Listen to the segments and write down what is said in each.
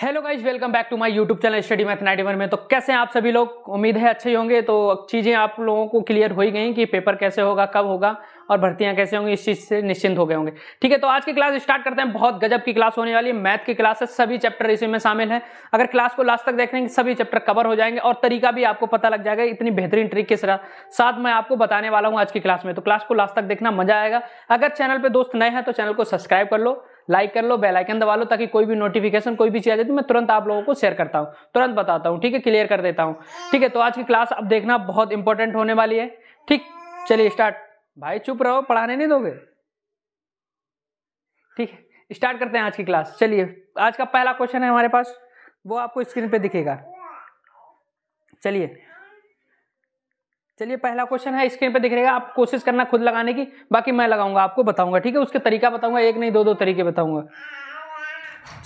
hello guys welcome back to my YouTube channel study math ninety में तो कैसे हैं आप सभी लोग उम्मीद है अच्छे होंगे तो चीज़ें आप लोगों को क्लियर हो ही गई कि पेपर कैसे होगा कब होगा और भर्तियां कैसे होंगी इस चीज़ से निश्चिंत हो गए होंगे ठीक है तो आज की क्लास स्टार्ट करते हैं बहुत गजब की क्लास होने वाली है मैथ की क्लास है सभी चैप्टर इसी में शामिल है अगर क्लास को लास्ट तक देखेंगे सभी चैप्टर कवर हो जाएंगे और तरीका भी आपको पता लग जाएगा इतनी बेहतरीन ट्रिक के साथ मैं आपको बताने वाला हूँ आज की क्लास में तो क्लास को लास्ट तक देखना मजा आएगा अगर चैनल पर दोस्त नए हैं तो चैनल को सब्सक्राइब कर लो लाइक कर लो बेल आइकन दबा लो ताकि कोई भी नोटिफिकेशन कोई भी चीज आ जाती तो मैं तुरंत आप लोगों को शेयर करता हूँ तुरंत बताता हूँ ठीक है क्लियर कर देता हूँ ठीक है तो आज की क्लास अब देखना बहुत इंपॉर्टेंट होने वाली है ठीक चलिए स्टार्ट भाई चुप रहो पढ़ाने नहीं दोगे ठीक है स्टार्ट करते हैं आज की क्लास चलिए आज का पहला क्वेश्चन है हमारे पास वो आपको स्क्रीन पे दिखेगा चलिए चलिए पहला क्वेश्चन है स्क्रीन पे दिख रहेगा आप कोशिश करना खुद लगाने की बाकी मैं लगाऊंगा आपको बताऊंगा ठीक है उसके तरीका बताऊंगा एक नहीं दो दो तरीके बताऊंगा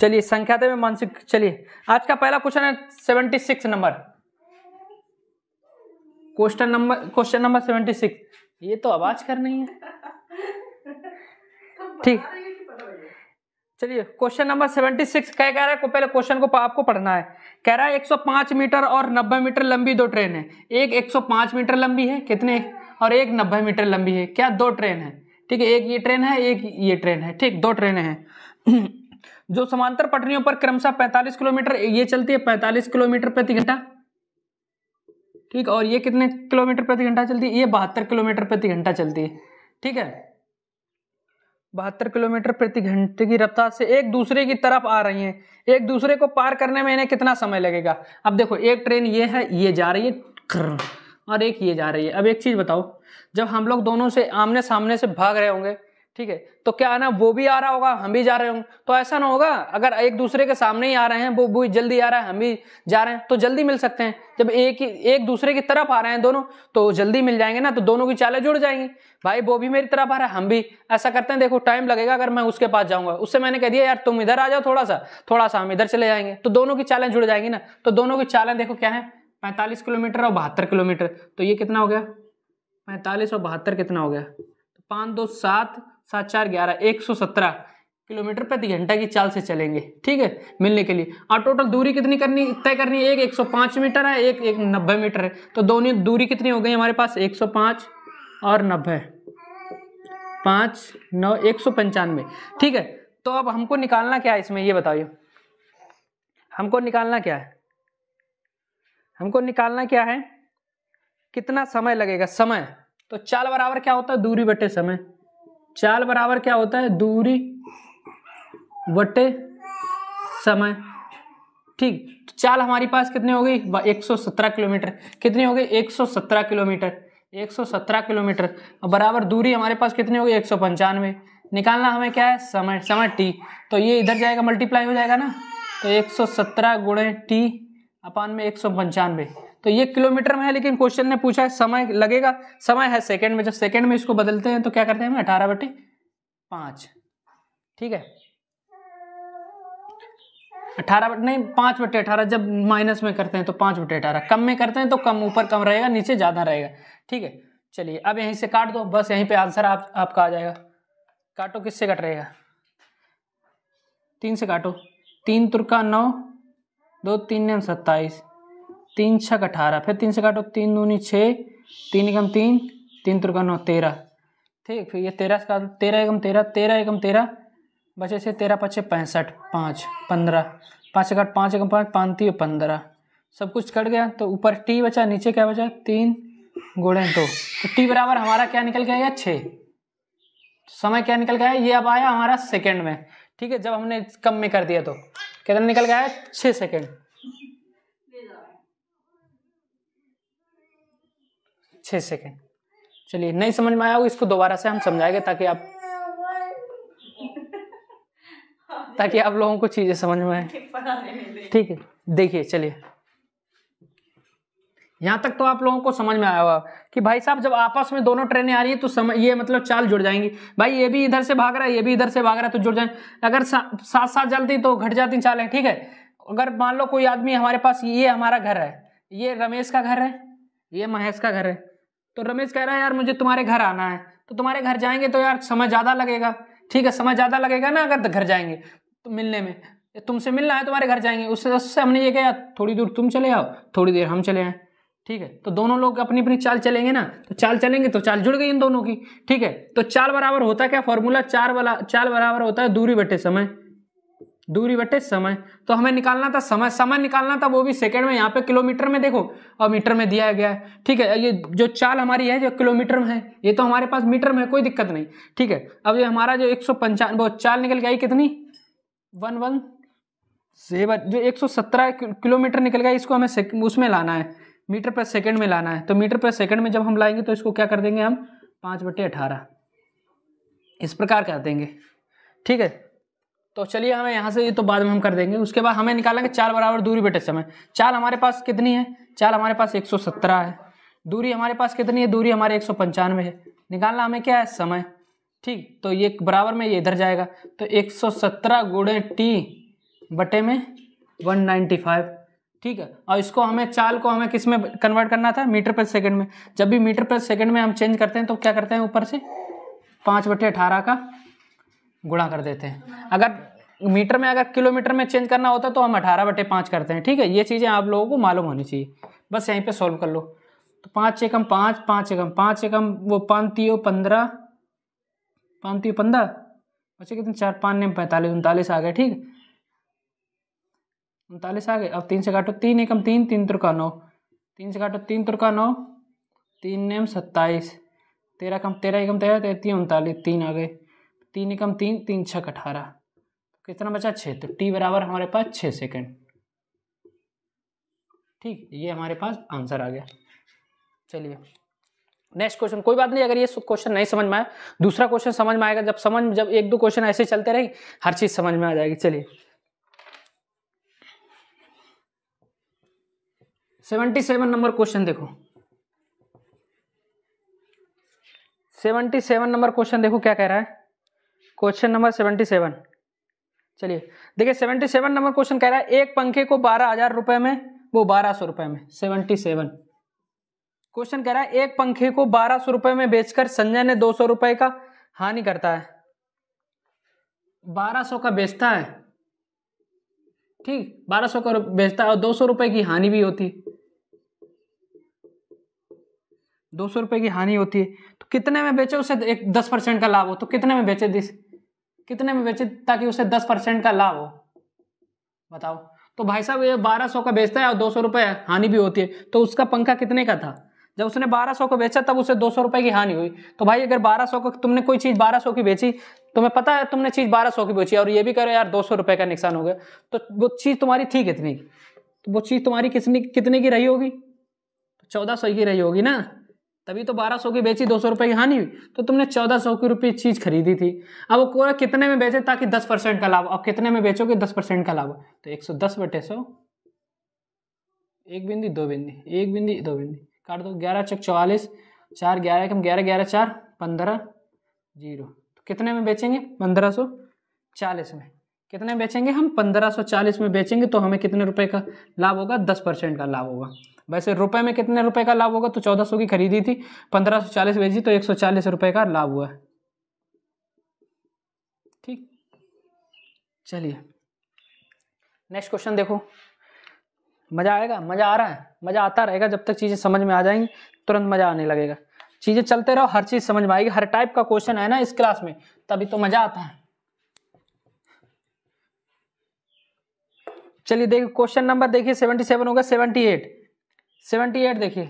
चलिए संख्या में मानसिक चलिए आज का पहला क्वेश्चन है seventy six number question number question number seventy six ये तो आवाज कर नहीं है ठीक चलिए क्वेश्चन नंबर 76 क्या कह रहा है पहले क्वेश्चन को आपको पढ़ना है कह रहा है 105 मीटर और 90 मीटर लंबी दो ट्रेन है एक 105 मीटर लंबी है कितने और एक 90 मीटर लंबी है क्या दो ट्रेन है ठीक है एक ये ट्रेन है एक ये ट्रेन है ठीक दो ट्रेन है जो समांतर पटरियों पर क्रमशः पैंतालीस किलोमीटर ये चलती है पैंतालीस किलोमीटर प्रति घंटा ठीक और ये कितने किलोमीटर प्रति घंटा चलती है ये बहत्तर किलोमीटर प्रति घंटा चलती है ठीक है बहत्तर किलोमीटर प्रति घंटे की रफ्तार से एक दूसरे की तरफ आ रही हैं एक दूसरे को पार करने में इन्हें कितना समय लगेगा अब देखो एक ट्रेन ये है ये जा रही है और एक ये जा रही है अब एक चीज़ बताओ जब हम लोग दोनों से आमने सामने से भाग रहे होंगे ठीक है तो क्या है ना वो भी आ रहा होगा हम भी जा रहे होंगे तो ऐसा ना होगा अगर एक दूसरे के सामने ही आ रहे हैं वो वो जल्दी आ रहा है हम भी जा रहे हैं तो जल्दी मिल सकते हैं जब एक ही एक दूसरे की तरफ आ रहे हैं दोनों तो जल्दी मिल जाएंगे ना तो दोनों की चालें जुड़ जाएंगी भाई वो भी मेरी तरफ आ रहा है हम भी ऐसा करते हैं देखो टाइम लगेगा अगर मैं उसके पास जाऊंगा उससे मैंने कह दिया यार तुम इधर आ जाओ थोड़ा सा थोड़ा सा हम इधर चले जाएंगे तो दोनों की चालें जुड़ जाएंगी ना तो दोनों की चालें देखो क्या है पैंतालीस किलोमीटर और बहत्तर किलोमीटर तो ये कितना हो गया पैंतालीस और बहत्तर कितना हो गया तो पाँच दो सात सात चार ग्यारह एक सौ सत्रह किलोमीटर प्रति घंटा की चाल से चलेंगे ठीक है मिलने के लिए और टोटल दूरी कितनी करनी तय करनी है एक एक सौ पाँच मीटर है एक एक नब्बे मीटर है तो दोनों दूरी कितनी हो गई हमारे पास एक सौ पाँच और नब्बे पाँच नौ एक सौ पंचानवे ठीक है तो अब हमको निकालना क्या है इसमें ये बताइए हमको निकालना क्या है हमको निकालना क्या है कितना समय लगेगा समय तो चाल बराबर क्या होता है दूरी बटे समय चाल बराबर क्या होता है दूरी बटे समय ठीक तो चाल हमारे पास कितने हो गई 117 किलोमीटर कितनी हो गई 117 किलोमीटर 117 किलोमीटर बराबर दूरी हमारे पास कितनी होगी एक सौ निकालना हमें क्या है समय समय टी तो ये इधर जाएगा मल्टीप्लाई हो जाएगा ना तो 117 सौ सत्रह गुणे टी अपान में एक तो ये किलोमीटर में है लेकिन क्वेश्चन ने पूछा है समय लगेगा समय है सेकेंड में जब सेकेंड में इसको बदलते हैं तो क्या करते हैं हमें अठारह बटे पाँच ठीक है अठारह नहीं पाँच बटे अठारह जब माइनस में करते हैं तो पाँच बटे अठारह कम में करते हैं तो कम ऊपर कम रहेगा नीचे ज़्यादा रहेगा ठीक है चलिए अब यहीं से काट दो बस यहीं पे आंसर आप आपका आ जाएगा काटो किससे कट रहेगा तीन से काटो तीन तुरका नौ दो तीन नम सत्ताईस तीन छक अठारह फिर तीन से काटो तीन दूनी छः तीन एकम तीन तीन तुरका नौ तेरह ठीक फिर ये तेरह से काटो तेरह एकम तेरह तेरह एकम तेरह बचे छः तेरह पचे पैंसठ पाँच पंद्रह पाँच एक आठ पाँच एक पाँच पाँच और पंद्रह सब कुछ कट गया तो ऊपर टी बचा नीचे क्या बचा तीन गोड़े दो तो टी बराबर हमारा क्या निकल गया आएगा छः समय क्या निकल गया ये अब आया हमारा सेकेंड में ठीक है जब हमने कम में कर दिया तो कितना निकल गया है छः सेकेंड छः सेकेंड चलिए नहीं समझ में आया हो इसको दोबारा से हम समझाएंगे ताकि आप ताकि आप लोगों को चीज़ें समझ में आए ठीक है देखिए चलिए यहाँ तक तो आप लोगों को समझ में आया हुआ कि भाई साहब जब आपस में दोनों ट्रेनें आ रही है तो समय ये मतलब चाल जुड़ जाएंगी भाई ये भी इधर से भाग रहा है ये भी इधर से भाग रहा है तो जुड़ जाए अगर साथ साथ जलती तो घट जाती चालें ठीक है अगर मान लो कोई आदमी हमारे पास ये हमारा घर है ये रमेश का घर है ये महेश का घर है तो रमेश कह रहा है यार मुझे तुम्हारे घर आना है तो तुम्हारे घर जाएंगे तो यार समय ज़्यादा लगेगा ठीक है समय ज़्यादा लगेगा ना अगर तो घर जाएंगे मिलने में तुमसे मिलना है तुम्हारे घर जाएंगे उससे उससे हमने ये कहा थोड़ी दूर तुम चले आओ थोड़ी देर हम चले आए ठीक है तो दोनों लोग अपनी अपनी चाल चलेंगे ना तो चाल चलेंगे तो चाल जुड़ गई इन दोनों की ठीक है तो चाल बराबर होता क्या फॉर्मूला चार वाला चाल बराबर होता है दूरी बटे समय दूरी बटे समय तो हमें निकालना था समय समय निकालना था वो भी सेकंड में यहाँ पे किलोमीटर में देखो और मीटर में दिया गया है ठीक है ये जो चाल हमारी है जो किलोमीटर में है ये तो हमारे पास मीटर में है कोई दिक्कत नहीं ठीक है अब ये हमारा जो एक सौ चाल निकल गया कितनी वन वन सेवन जो एक सौ सत्रह किलोमीटर निकल गया इसको हमें उसमें लाना है मीटर पर सेकेंड में लाना है तो मीटर पर सेकेंड में जब हम लाएंगे तो इसको क्या कर देंगे हम पाँच बटे अठारह इस प्रकार कर देंगे ठीक है तो चलिए हमें यहाँ से ये तो बाद में हम कर देंगे उसके बाद हमें निकालेंगे चार बराबर दूरी बेटे समय चार हमारे पास कितनी है चार हमारे पास एक सौ सत्रह है दूरी हमारे पास कितनी है दूरी हमारे एक सौ पंचानवे है निकालना हमें क्या है समय ठीक तो ये बराबर में ये इधर जाएगा तो 117 सौ सत्रह गुड़े टी बटे में 195 ठीक है और इसको हमें चाल को हमें किस में कन्वर्ट करना था मीटर पर सेकंड में जब भी मीटर पर सेकंड में हम चेंज करते हैं तो क्या करते हैं ऊपर से पाँच बटे अठारह का गुणा कर देते हैं अगर मीटर में अगर किलोमीटर में चेंज करना होता तो हम अठारह बटे पाँच करते हैं ठीक है ये चीज़ें आप लोगों को मालूम होनी चाहिए बस यहीं पर सॉल्व कर लो तो पाँच एकम पाँच पाँच एकम पाँच एकम वो पाँच तीयो पंद्रह पाँच तीन पंद्रह बच्चे कितने चार पाँच नहीं पैंतालीस उनतालीस आ गए ठीक उनतालीस आ गए अब तीन से काटो तीन एकम तीन तीन तुरका नौ तीन से काटो तीन तुरका नौ तीन नेम सत्ताईस तेरह कम तेरह एकम तेरह तैतीस उनतालीस तीन आ गए तीन एकम तीन तीन छः अठारह तो कितना बचा छः तो टी बराबर हमारे पास छः सेकेंड ठीक ये हमारे पास आंसर आ गया चलिए नेक्स्ट क्वेश्चन कोई बात नहीं अगर ये क्वेश्चन नहीं समझ में आया दूसरा क्वेश्चन समझ में आएगा जब समझ जब एक दो क्वेश्चन ऐसे चलते रहे हर चीज समझ में आ जाएगी चलिए सेवेंटी सेवन नंबर क्वेश्चन देखो सेवनटी सेवन नंबर क्वेश्चन देखो क्या कह रहा है क्वेश्चन नंबर सेवनटी सेवन चलिए देखिए सेवनटी सेवन नंबर क्वेश्चन कह रहा है एक पंखे को बारह हजार रुपए में वो बारह सौ रुपए में सेवनटी सेवन क्वेश्चन कह रहा है एक पंखे को बारह सौ रुपए में बेचकर संजय ने दो सौ रुपए का हानि करता है बारह सौ का बेचता है ठीक बारह सौ का बेचता है और दो सौ रुपए की हानि भी होती है दो सौ रुपए की हानि होती है तो कितने में बेचे उसे एक दस परसेंट का लाभ हो तो कितने में बेचे दिस कितने में बेचे ताकि उसे दस परसेंट का लाभ हो बताओ तो भाई साहब ये बारह सौ का बेचता है और दो सौ रुपए हानि भी होती है तो उसका पंखा कितने का था जब उसने 1200 को बेचा तब उसे दो सौ रुपए की हानि हुई तो भाई अगर 1200 को तुमने कोई चीज़ 1200 की बेची तुम्हें पता है तुमने चीज़ 1200 की बेची और ये भी करो यार दो सौ रुपए का नुकसान हो गया तो वो चीज़ तुम्हारी थी कितने की तो वो चीज़ तुम्हारी कितनी कितने की रही होगी चौदह सौ की रही होगी ना तभी तो बारह सौ की बेची दो सौ की हानि हुई तो तुमने चौदह सौ की रुपये चीज़ खरीदी थी अब वो कितने में बेचे ताकि दस परसेंट का लाभ अब कितने में बेचोगे दस परसेंट का लाभ तो एक सौ दस बटे सौ एक बिंदी दो बिंदी एक बिंदी दो बिंदी काट दो ग्यारह चौक चौवालीस चार ग्यारह कम ग्यारह ग्यारह चार पंद्रह जीरो तो कितने में बेचेंगे पंद्रह सौ चालीस में कितने में बेचेंगे हम पंद्रह सौ चालीस में बेचेंगे तो हमें कितने रुपए का लाभ होगा दस परसेंट का लाभ होगा वैसे रुपए में कितने रुपए का लाभ होगा तो चौदह सौ की खरीदी थी पंद्रह सौ चालीस बेची तो एक सौ चालीस रुपये का लाभ हुआ ठीक चलिए नेक्स्ट क्वेश्चन देखो मज़ा आएगा मज़ा आ रहा है मज़ा आता रहेगा जब तक चीज़ें समझ में आ जाएंगी तुरंत मज़ा आने लगेगा चीज़ें चलते रहो हर चीज़ समझ में आएगी हर टाइप का क्वेश्चन है ना इस क्लास में तभी तो मज़ा आता है चलिए देखिए क्वेश्चन नंबर देखिए सेवेंटी सेवन होगा सेवेंटी एट सेवेंटी एट देखिए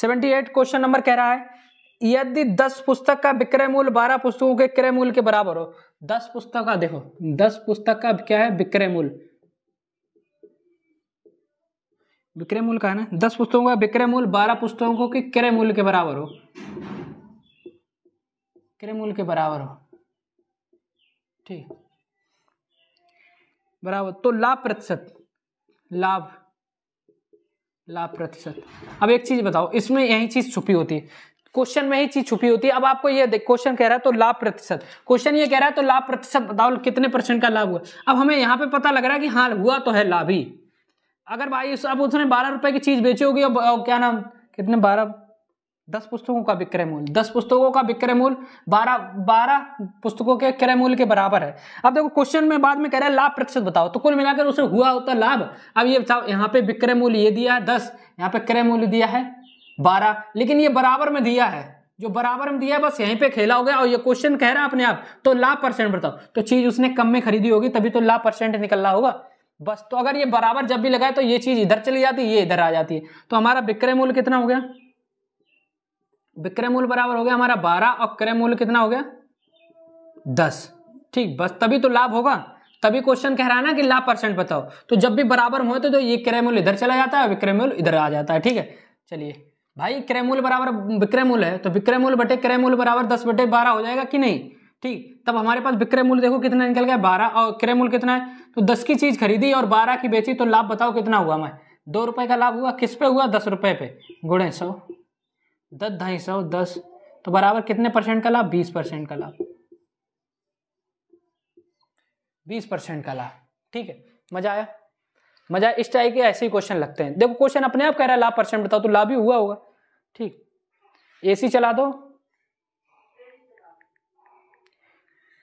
सेवेंटी एट क्वेश्चन नंबर कह रहा है यदि दस पुस्तक का विक्रय मूल्य बारह पुस्तकों के क्रय मूल्य के बराबर हो दस पुस्तक का देखो दस पुस्तक का क्या है विक्रय मूल्य विक्रय मूल्य का है ना दस पुस्तकों का विक्रय मूल्य बारह पुस्तकों के क्रय मूल्य के बराबर हो क्रय मूल्य के बराबर हो ठीक बराबर तो लाभ प्रतिशत लाभ लाभ प्रतिशत अब एक चीज बताओ इसमें यही चीज छुपी होती है क्वेश्चन में ही चीज छुपी होती है अब आपको ये देख क्वेश्चन कह रहा है तो लाभ प्रतिशत क्वेश्चन ये कह रहा है तो लाभ प्रतिशत बताओ कितने परसेंट का लाभ हुआ अब हमें यहाँ पे पता लग रहा है कि हाँ हुआ तो है लाभ ही अगर भाई अब उसने बारह रुपए की चीज बेची होगी अब क्या नाम कितने बारह दस पुस्तकों का विक्रय मूल्य दस पुस्तकों का विक्रय मूल्य बारह बारह पुस्तकों के क्रय मूल्य के बराबर है अब देखो क्वेश्चन में बाद में कह रहा है लाभ प्रतिशत बताओ तो कुल मिलाकर उसे हुआ होता लाभ अब ये बताओ यहाँ पे विक्रय मूल्य ये दिया है दस यहाँ पे क्रय मूल्य दिया है बारह लेकिन ये बराबर में दिया है जो बराबर में दिया है बस यहीं पे खेला हो गया और ये क्वेश्चन कह रहा है अपने आप तो लाभ परसेंट बताओ तो चीज उसने कम में खरीदी होगी तभी तो लाभ परसेंट निकल रहा होगा बस तो अगर ये बराबर जब भी लगाए तो ये चीज इधर चली जाती है ये इधर आ जाती है तो हमारा विक्रय मूल्य कितना हो गया विक्रय मूल्य बराबर हो गया हमारा बारह और क्रय मूल्य कितना हो गया दस ठीक बस तभी तो लाभ होगा तभी क्वेश्चन कह रहा है ना कि लाभ परसेंट बताओ तो जब भी बराबर हो तो, ये क्रय मूल्य इधर चला जाता है विक्रय मूल्य इधर आ जाता है ठीक है चलिए भाई क्रय मूल्य बराबर विक्रय मूल्य है तो विक्रय मूल्य बटे क्रय मूल्य बराबर दस बटे बारह हो जाएगा कि नहीं ठीक तब हमारे पास विक्रय मूल्य देखो कितना निकल गया बारह और क्रय मूल्य कितना है तो दस की चीज़ खरीदी और बारह की बेची तो लाभ बताओ कितना हुआ मैं दो रुपए का लाभ हुआ किस पे हुआ दस रुपए पे गुणे सौ दस ढाई सौ दस तो बराबर कितने परसेंट का लाभ बीस परसेंट का लाभ बीस परसेंट का लाभ ठीक है मजा आया मजा इस टाइप के ऐसे ही क्वेश्चन लगते हैं देखो क्वेश्चन अपने आप कह रहा है लाभ परसेंट बताओ तो लाभ ही हुआ होगा ठीक सी चला दो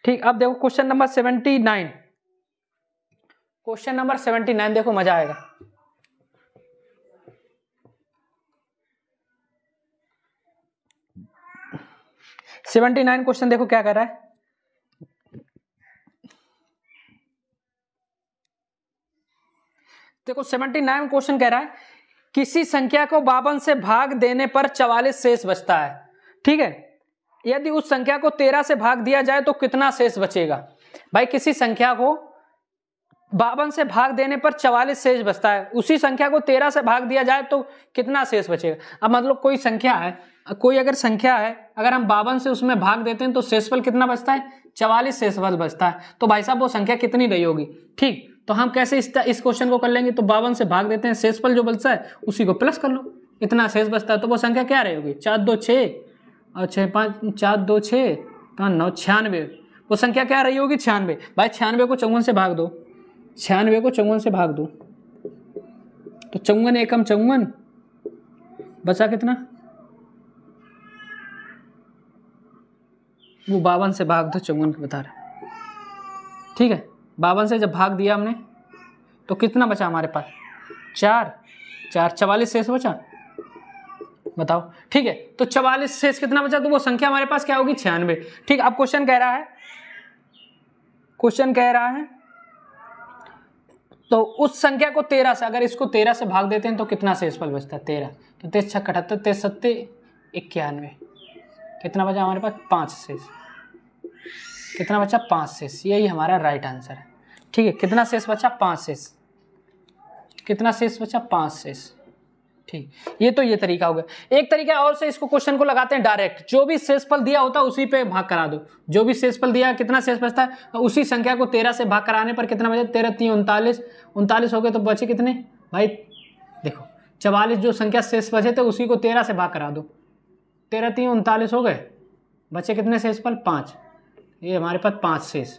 ठीक अब देखो question number seventy nine question number seventy nine देखो मजा आएगा सेवेंटी नाइन क्वेश्चन देखो क्या कर रहा है देखो सेवेंटी नाइन क्वेश्चन कह रहा है किसी संख्या को बावन से भाग देने पर चवालीस शेष बचता है ठीक है यदि उस संख्या को तेरह से भाग दिया जाए तो कितना शेष बचेगा भाई किसी संख्या को बावन से भाग देने पर चवालीस शेष बचता है उसी संख्या को तेरह से भाग दिया जाए तो कितना शेष बचेगा अब मतलब कोई संख्या है कोई अगर संख्या है अगर हम बावन से उसमें भाग देते हैं तो शेषफल कितना बचता है चवालीस शेषफल बचता है तो भाई साहब वो संख्या कितनी रही होगी ठीक तो हम कैसे इस इस क्वेश्चन को कर लेंगे तो बावन से भाग देते हैं शेषफल जो बचता है उसी को प्लस कर लो इतना शेष बचता है तो वो संख्या क्या रही होगी चार दो छः और छः पाँच चार दो छः पाँच तो नौ छियानवे वो संख्या क्या रही होगी छियानवे भाई छियानवे को चौवन से भाग दो छियानवे को चौवन से भाग दो तो चौवन एकम चौवन बचा कितना वो बावन से भाग दो चौवन बता रहे ठीक है बावन से जब भाग दिया हमने तो कितना बचा हमारे पास चार चार चवालीस शेष बचा बताओ ठीक है तो चवालीस शेष कितना बचा तो वो संख्या हमारे पास क्या होगी छियानवे ठीक अब क्वेश्चन कह रहा है क्वेश्चन कह रहा है तो उस संख्या को तेरह से अगर इसको तेरह से भाग देते हैं तो कितना शेषफल बचता है तेरह तो तेईस छः अठहत्तर तेईस सत्तर इक्यानवे कितना बचा हमारे पास पाँच शेष कितना बचा पाँच शेष यही हमारा राइट आंसर है ठीक है कितना शेष बचा पाँच शेष कितना शेष बचा पाँच शेष ठीक ये तो ये तरीका हो गया एक तरीका और से इसको क्वेश्चन को लगाते हैं डायरेक्ट जो भी शेषफल दिया होता है उसी पे भाग करा दो जो भी शेषफल दिया कितना शेष बचता है उसी संख्या को तेरह से भाग कराने पर कितना बचे तेरह तीन उनतालीस उनतालीस हो गए तो बचे कितने भाई देखो चवालीस जो संख्या शेष बचे थे उसी को तेरह से भाग करा दो तेरह तीन उनतालीस हो गए बचे कितने शेषफल पाँच ये हमारे पास पाँच शेष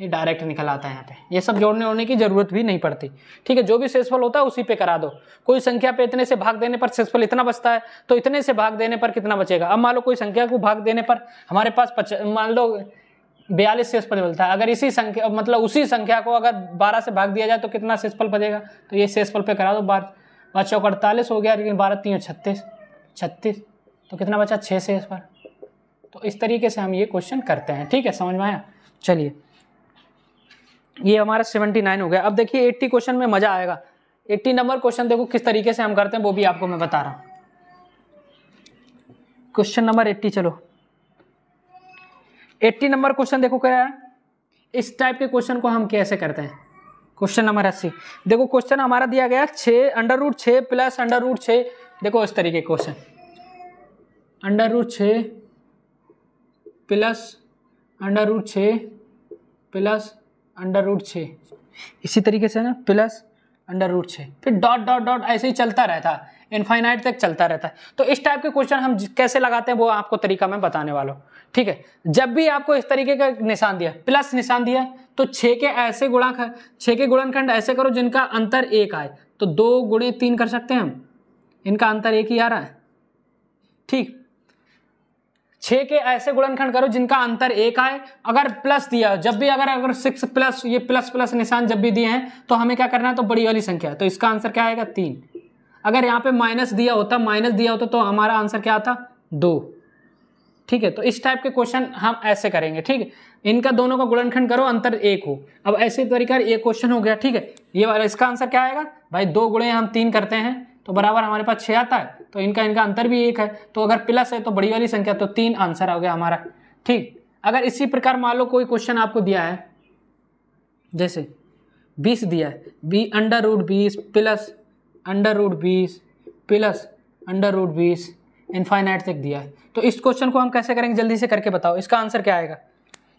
ये डायरेक्ट निकल आता है यहाँ पे ये सब जोड़ने होने की जरूरत भी नहीं पड़ती ठीक है जो भी सेसफल होता है उसी पे करा दो कोई संख्या पे इतने से भाग देने पर सेसफल इतना बचता है तो इतने से भाग देने पर कितना बचेगा अब मान लो कोई संख्या को भाग देने पर हमारे पास मान लो बयालीस सेसफल मिलता है अगर इसी संख्या मतलब उसी संख्या को अगर बारह से भाग दिया जाए तो कितना सेसफल बचेगा तो ये सेसफल पे करा दो बार बच्चों चौक अड़तालीस हो गया लेकिन बारह तीन छत्तीस छत्तीस तो कितना बचा छः सेसफल तो इस तरीके से हम ये क्वेश्चन करते हैं ठीक है समझ में आया चलिए ये हमारा सेवेंटी नाइन हो गया अब देखिए एट्टी क्वेश्चन में मजा आएगा एट्टी नंबर क्वेश्चन देखो किस तरीके से हम करते हैं वो भी आपको मैं बता रहा क्वेश्चन नंबर एट्टी चलो एट्टी नंबर क्वेश्चन देखो क्या है इस टाइप के क्वेश्चन को हम कैसे करते हैं क्वेश्चन नंबर अस्सी देखो क्वेश्चन हमारा दिया गया छः अंडर रूट छः प्लस अंडर रूट छः देखो इस तरीके क्वेश्चन अंडर रूट छ प्लस अंडर रूट छ प्लस अंडर रूट छः इसी तरीके से ना प्लस अंडर रूट छः फिर डॉट डॉट डॉट ऐसे ही चलता रहता है इनफाइनाइट तक चलता रहता है तो इस टाइप के क्वेश्चन हम कैसे लगाते हैं वो आपको तरीका मैं बताने वाला हूँ ठीक है जब भी आपको इस तरीके का निशान दिया प्लस निशान दिया तो छः के ऐसे गुणा छः के गुणनखंड ऐसे करो जिनका अंतर एक आए तो दो गुणे तीन कर सकते हैं हम इनका अंतर एक ही आ रहा है ठीक छः के ऐसे गुणनखंड करो जिनका अंतर एक आए अगर प्लस दिया हो जब भी अगर अगर सिक्स प्लस ये प्लस प्लस निशान जब भी दिए हैं तो हमें क्या करना है तो बड़ी वाली संख्या है तो इसका आंसर क्या आएगा तीन अगर यहाँ पे माइनस दिया होता माइनस दिया होता तो हमारा आंसर क्या आता दो ठीक है तो इस टाइप के क्वेश्चन हम ऐसे करेंगे ठीक है इनका दोनों का गुणनखंड करो अंतर एक हो अब ऐसे तरीका एक क्वेश्चन हो गया ठीक है ये वाला इसका आंसर क्या आएगा भाई दो गुणे हम तीन करते हैं तो बराबर हमारे पास छः आता है तो इनका इनका अंतर भी एक है तो अगर प्लस है तो बड़ी वाली संख्या तो तीन आंसर आ गया हमारा ठीक अगर इसी प्रकार मान लो कोई क्वेश्चन आपको दिया है जैसे बीस दिया है बी अंडर रूट बीस प्लस अंडर रूट बीस प्लस अंडर रूट बीस इनफाइनाइट तक दिया है तो इस क्वेश्चन को हम कैसे करेंगे जल्दी से करके बताओ इसका आंसर क्या आएगा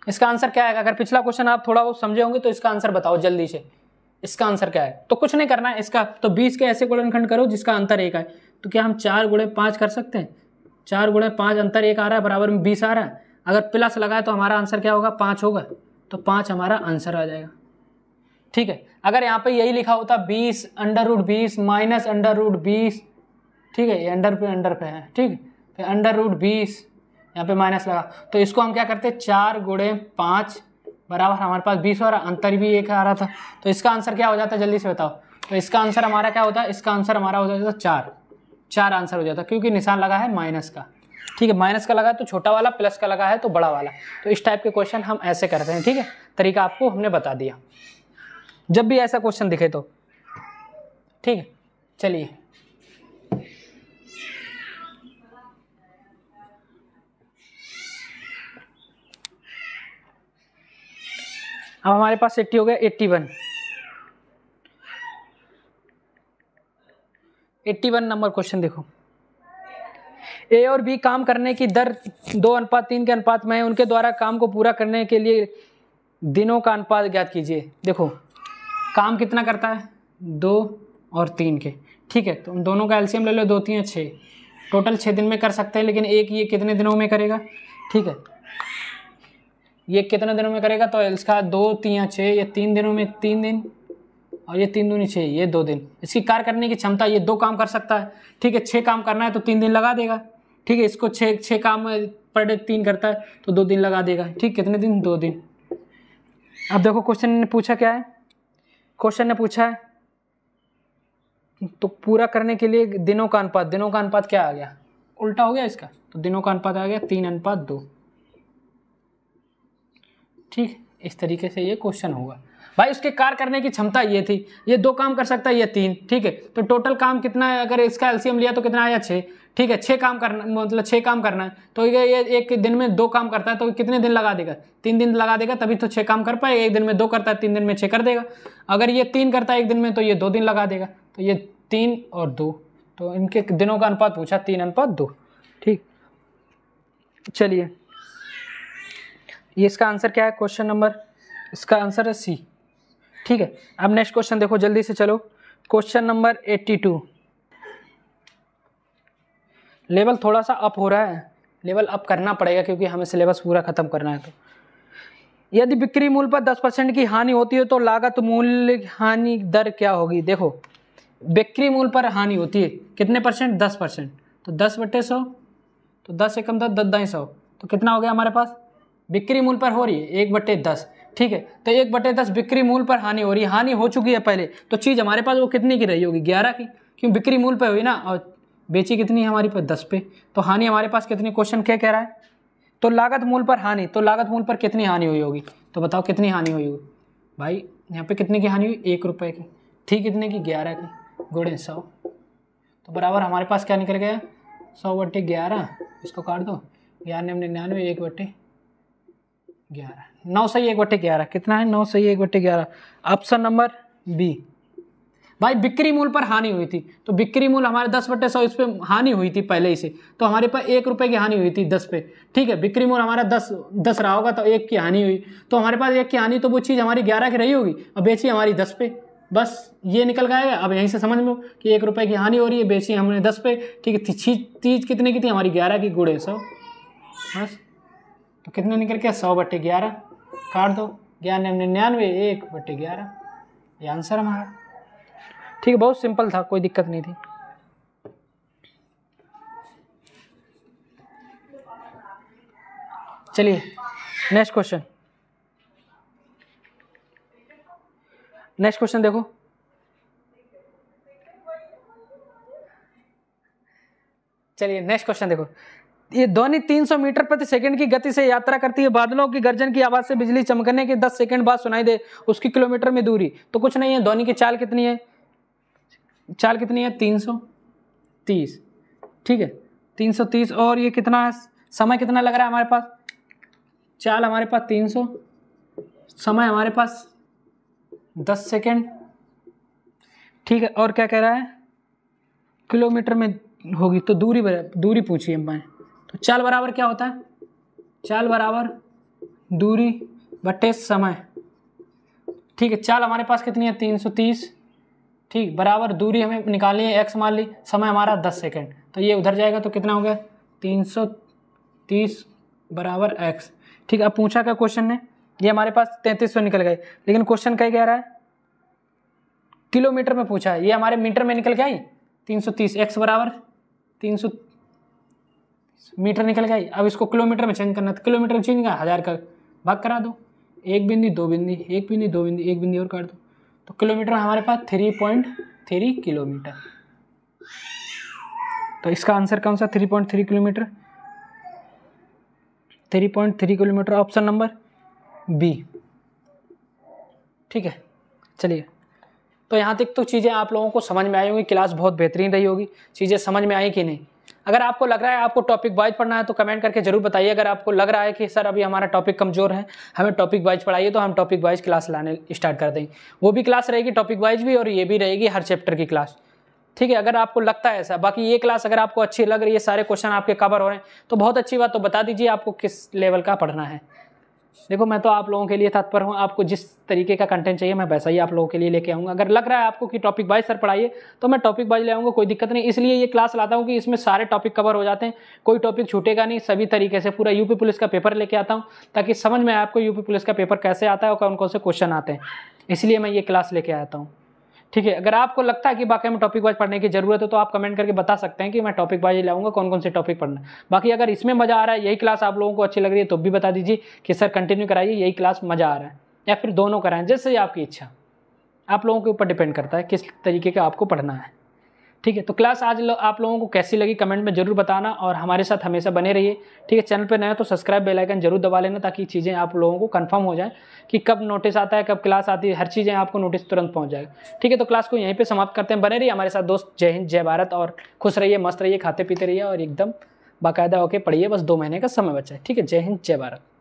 इसका आंसर क्या आएगा अगर पिछला क्वेश्चन आप थोड़ा वो समझे होंगे तो इसका आंसर बताओ जल्दी से इसका आंसर क्या है तो कुछ नहीं करना है इसका तो बीस के ऐसे गुणनखंड करो जिसका अंतर एक है तो क्या हम चार गुणे पाँच कर सकते हैं चार गुणे पाँच अंतर एक आ रहा है बराबर में बीस आ रहा है अगर प्लस लगाए तो हमारा आंसर क्या होगा पाँच होगा तो पाँच हमारा आंसर आ जाएगा ठीक है अगर यहाँ पर यही लिखा होता बीस अंडर रूट बीस माइनस अंडर रूट बीस ठीक है ये अंडर पे अंडर पे है ठीक है फिर अंडर रूट बीस यहाँ पे माइनस लगा तो इसको हम क्या करते हैं चार गुड़े पाँच बराबर हमारे पास बीस और अंतर भी एक आ रहा था तो इसका आंसर क्या हो जाता है जल्दी से बताओ तो इसका आंसर हमारा क्या होता है इसका आंसर हमारा हो जाता है चार चार आंसर हो जाता है क्योंकि निशान लगा है माइनस का ठीक है माइनस का लगा है तो छोटा वाला प्लस का लगा है तो बड़ा वाला तो इस टाइप के क्वेश्चन हम ऐसे करते हैं ठीक है तरीका आपको हमने बता दिया जब भी ऐसा क्वेश्चन दिखे तो ठीक है चलिए अब हमारे पास एट्टी हो गया eighty one eighty one number question देखो ए और बी काम करने की दर दो अनुपात तीन के अनुपात में है उनके द्वारा काम को पूरा करने के लिए दिनों का अनुपात ज्ञात कीजिए देखो काम कितना करता है दो और तीन के ठीक है तो उन दोनों का एल्शियम ले लो दो तीन छः टोटल छः दिन में कर सकते हैं लेकिन एक ये कितने दिनों में करेगा ठीक है ये कितने दिनों में करेगा तो इसका दो तीन छः ये तीन दिनों में तीन दिन और ये तीन दूनी छः ये दो दिन इसकी कार्य करने की क्षमता ये दो काम कर सकता है ठीक है छः काम करना है तो तीन दिन लगा देगा ठीक है इसको छः छः काम पर डे तीन करता है तो दो दिन लगा देगा ठीक कितने दिन दो दिन अब देखो क्वेश्चन ने पूछा क्या है क्वेश्चन ने पूछा है तो पूरा करने के लिए दिनों का अनुपात दिनों का अनुपात क्या आ गया उल्टा हो गया इसका तो दिनों का अनुपात आ गया तीन अनुपात दो ठीक इस तरीके से ये क्वेश्चन होगा भाई उसके कार करने की क्षमता ये थी ये दो काम कर सकता है ये तीन ठीक है तो टोटल काम कितना है अगर इसका एलसीएम लिया तो कितना आया छः ठीक है छः काम करना मतलब छः काम करना है तो ये ये एक दिन में दो काम करता है तो कितने दिन लगा देगा तीन दिन लगा देगा तभी तो छः काम कर पाएगा एक दिन में दो करता है तीन दिन में छः कर देगा अगर ये तीन करता है एक दिन में तो ये दो दिन लगा देगा तो ये तीन और दो तो इनके दिनों का अनुपात पूछा तीन अनुपात दो ठीक चलिए ये इसका आंसर क्या है क्वेश्चन नंबर इसका आंसर है सी ठीक है अब नेक्स्ट क्वेश्चन देखो जल्दी से चलो question number eighty two level थोड़ा सा अप हो रहा है लेवल अप करना पड़ेगा क्योंकि हमें सिलेबस पूरा खत्म करना है तो यदि बिक्री मूल्य पर दस परसेंट की हानि होती है तो लागत मूल्य हानि दर क्या होगी देखो बिक्री मूल्य पर हानि होती है कितने परसेंट दस परसेंट तो दस बटे सौ तो दस एकम दस दस दाई सौ तो कितना हो गया हमारे पास बिक्री मूल पर हो रही है एक बटे दस ठीक है तो एक बटे दस बिक्री मूल पर हानि हो रही है हानि हो चुकी है पहले तो चीज़ हमारे पास वो कितनी की रही होगी ग्यारह की क्यों बिक्री मूल पर हुई ना और बेची कितनी है हमारी पर दस पे तो हानि हमारे पास कितनी क्वेश्चन क्या कह रहा है तो लागत मूल पर हानि तो लागत मूल पर कितनी हानि हुई होगी तो बताओ कितनी हानि हुई होगी भाई यहाँ पे कितने की हानि हुई एक रुपये की ठीक कितने की ग्यारह की गुड़े सौ तो बराबर हमारे पास क्या निकल गया सौ बट्टे ग्यारह इसको काट दो ग्यारह निन्यानवे एक बट्टे ग्यारह नौ सही एक बटे ग्यारह कितना है नौ सही एक बटे ग्यारह ऑप्शन नंबर बी भाई बिक्री मूल पर हानि हुई थी तो बिक्री मूल हमारे दस बटे सौ इस पर हानि हुई थी पहले ही से तो हमारे पास एक रुपये की हानि हुई थी दस पे ठीक है बिक्री मूल हमारा दस दस रहा होगा तो एक की हानि हुई तो हमारे पास एक की हानि तो वो चीज़ हमारी ग्यारह की रही होगी और बेची हमारी दस पे बस ये निकल गया अब यहीं से समझ लो कि एक रुपये की हानि हो रही है बेची हमने दस पे ठीक है चीज कितने की थी हमारी ग्यारह की गुड़े सौ बस तो कितना निकल गया सौ बटे ग्यारह काट दो ग्यारह निन्यानवे एक बट्टे ग्यारह ये आंसर हमारा ठीक है बहुत सिंपल था कोई दिक्कत नहीं थी चलिए नेक्स्ट क्वेश्चन नेक्स्ट क्वेश्चन देखो चलिए नेक्स्ट क्वेश्चन देखो ये ध्वनि 300 मीटर प्रति सेकंड की गति से यात्रा करती है बादलों की गर्जन की आवाज से बिजली चमकने के 10 सेकंड बाद सुनाई दे उसकी किलोमीटर में दूरी तो कुछ नहीं है ध्वनि की चाल कितनी है चाल कितनी है 330 ठीक है 330 और ये कितना है समय कितना लग रहा है हमारे पास चाल हमारे पास तीन समय हमारे पास दस सेकेंड ठीक है और क्या कह रहा है किलोमीटर में होगी तो दूरी दूरी पूछिए मैंने चाल बराबर क्या होता है चाल बराबर दूरी बटे समय ठीक है चाल हमारे पास कितनी है तीन सौ तीस ठीक बराबर दूरी हमें निकालनी है एक्स मान ली समय हमारा दस सेकेंड तो ये उधर जाएगा तो कितना हो गया तीन सौ तीस बराबर एक्स ठीक अब पूछा क्या क्वेश्चन ने ये हमारे पास तैंतीस सौ निकल गए लेकिन क्वेश्चन कहीं कह रहा है किलोमीटर में पूछा है ये हमारे मीटर में निकल के आई तीन सौ तीस एक्स बराबर तीन सौ मीटर निकल गई अब इसको किलोमीटर में चेंज करना था तो किलोमीटर में चेंज कर हज़ार का भाग करा दो एक बिंदी दो बिंदी एक बिंदी दो बिंदी एक बिंदी और काट दो तो किलोमीटर हमारे पास थ्री पॉइंट थ्री किलोमीटर तो इसका आंसर कौन सा three point three kilometre three point three kilometre option number B ठीक है चलिए तो यहाँ तक तो चीज़ें आप लोगों को समझ में आई होंगी क्लास बहुत बेहतरीन रही होगी चीज़ें समझ में आई कि नहीं अगर आपको लग रहा है आपको टॉपिक वाइज पढ़ना है तो कमेंट करके जरूर बताइए अगर आपको लग रहा है कि सर अभी हमारा टॉपिक कमजोर है हमें टॉपिक वाइज पढ़ाइए तो हम टॉपिक वाइज क्लास लाने स्टार्ट कर देंगे वो भी क्लास रहेगी टॉपिक वाइज भी और ये भी रहेगी हर चैप्टर की क्लास ठीक है अगर आपको लगता है ऐसा बाकी ये क्लास अगर आपको अच्छी लग रही है सारे क्वेश्चन आपके कवर हो रहे हैं तो बहुत अच्छी बात तो बता दीजिए आपको किस लेवल का पढ़ना है देखो मैं तो आप लोगों के लिए तत्पर हूँ आपको जिस तरीके का कंटेंट चाहिए मैं वैसा ही आप लोगों के लिए लेके आऊँगा अगर लग रहा है आपको कि टॉपिक वाइज सर पढ़ाइए तो मैं टॉपिक वाइज ले आऊँगा कोई दिक्कत नहीं इसलिए ये क्लास लाता हूँ कि इसमें सारे टॉपिक कवर हो जाते हैं कोई टॉपिक छूटेगा नहीं सभी तरीके से पूरा यूपी पुलिस का पेपर लेके आता हूँ ताकि समझ में आपको यूपी पुलिस का पेपर कैसे आता है और कौन कौन से क्वेश्चन आते हैं इसलिए मैं ये क्लास लेके आता हूँ ठीक है अगर आपको लगता है कि बाकी में टॉपिक वाइज पढ़ने की जरूरत है तो आप कमेंट करके बता सकते हैं कि मैं टॉपिक वाइज लाऊंगा कौन कौन से टॉपिक पढ़ना बाकी अगर इसमें मजा आ रहा है यही क्लास आप लोगों को अच्छी लग रही है तो भी बता दीजिए कि सर कंटिन्यू कराइए यही क्लास मजा आ रहा है या फिर दोनों कराएं जैसे आपकी इच्छा आप लोगों के ऊपर डिपेंड करता है किस तरीके का आपको पढ़ना है ठीक है तो क्लास आज लो, आप लोगों को कैसी लगी कमेंट में जरूर बताना और हमारे साथ हमेशा बने रहिए ठीक है चैनल पर नया तो सब्सक्राइब बेल आइकन जरूर दबा लेना ताकि चीज़ें आप लोगों को कंफर्म हो जाए कि कब नोटिस आता है कब क्लास आती है हर चीज़ें आपको नोटिस तुरंत पहुँच जाएगा ठीक है तो क्लास को यहीं पर समाप्त करते हैं बने रहिए हमारे साथ दोस्त जय हिंद जय भारत और खुश रहिए मस्त रहिए खाते पीते रहिए और एकदम बाकायदा होकर पढ़िए बस दो महीने का समय बचा है ठीक है जय हिंद जय भारत